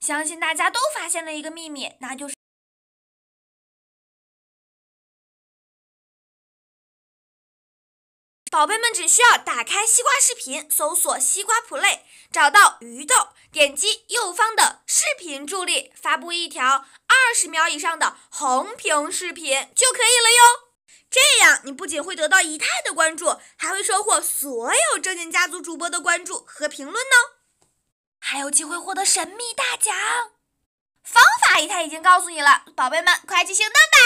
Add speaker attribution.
Speaker 1: 相信大家都发现了一个秘密，那就是宝贝们只需
Speaker 2: 要打开西瓜视频，搜索“西瓜 play”，找到鱼豆，点击右方的视频助力，发布一条二十秒以上的横屏视频就可以了哟。这样，你不仅会得到姨太的关注，还会收获所有正经家族主播的关注和评论呢。还有机会获得神秘大奖，方法姨太已经告诉你了，宝贝们，快去行动吧！